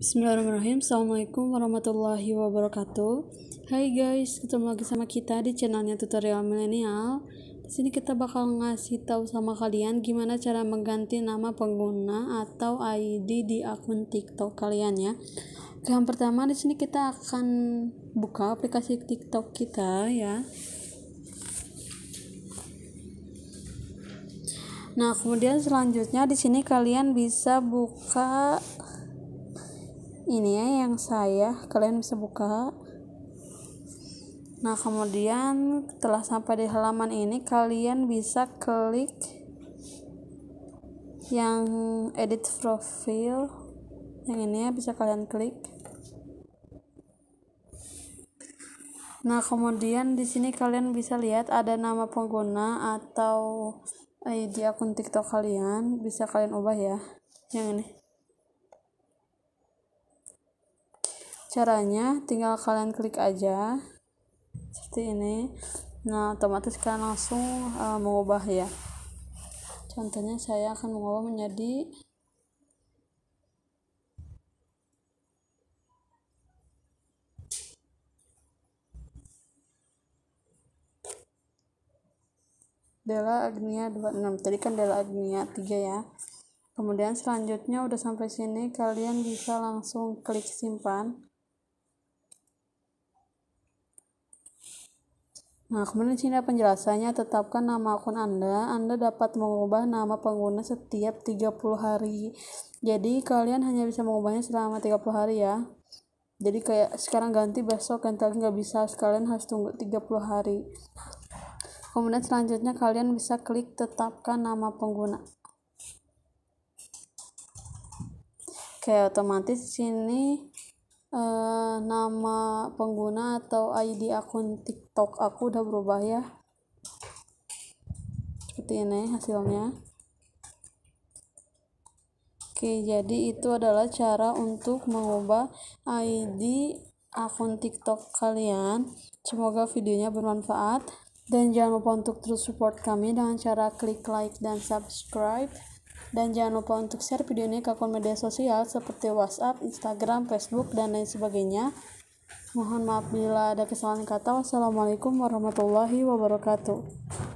Bismillahirrahmanirrahim Assalamualaikum warahmatullahi wabarakatuh Hai guys, ketemu lagi sama kita di channelnya tutorial milenial Di sini kita bakal ngasih tahu sama kalian gimana cara mengganti nama pengguna atau ID di akun TikTok kalian ya. yang pertama di sini kita akan buka aplikasi TikTok kita ya. Nah, kemudian selanjutnya di sini kalian bisa buka ini ya yang saya kalian bisa buka nah kemudian setelah sampai di halaman ini kalian bisa klik yang edit profile yang ini ya bisa kalian klik Nah, kemudian di sini kalian bisa lihat ada nama pengguna atau eh, ID akun TikTok kalian, bisa kalian ubah ya. Yang ini. caranya tinggal kalian klik aja seperti ini nah otomatis kalian langsung uh, mengubah ya contohnya saya akan mengubah menjadi Dela Agnia 26 tadi kan Dela Agnia 3 ya kemudian selanjutnya udah sampai sini kalian bisa langsung klik simpan Nah, kemudian di sini ada penjelasannya, tetapkan nama akun Anda. Anda dapat mengubah nama pengguna setiap 30 hari. Jadi, kalian hanya bisa mengubahnya selama 30 hari ya. Jadi kayak sekarang ganti besok ganti lagi nggak bisa, kalian harus tunggu 30 hari. Kemudian selanjutnya kalian bisa klik tetapkan nama pengguna. Oke, otomatis di sini uh, nama pengguna atau ID akun TikTok aku udah berubah ya seperti ini hasilnya oke jadi itu adalah cara untuk mengubah ID akun TikTok kalian semoga videonya bermanfaat dan jangan lupa untuk terus support kami dengan cara klik like dan subscribe dan jangan lupa untuk share video ini ke akun media sosial seperti WhatsApp, Instagram, Facebook, dan lain sebagainya. Mohon maaf bila ada kesalahan kata. Wassalamualaikum warahmatullahi wabarakatuh.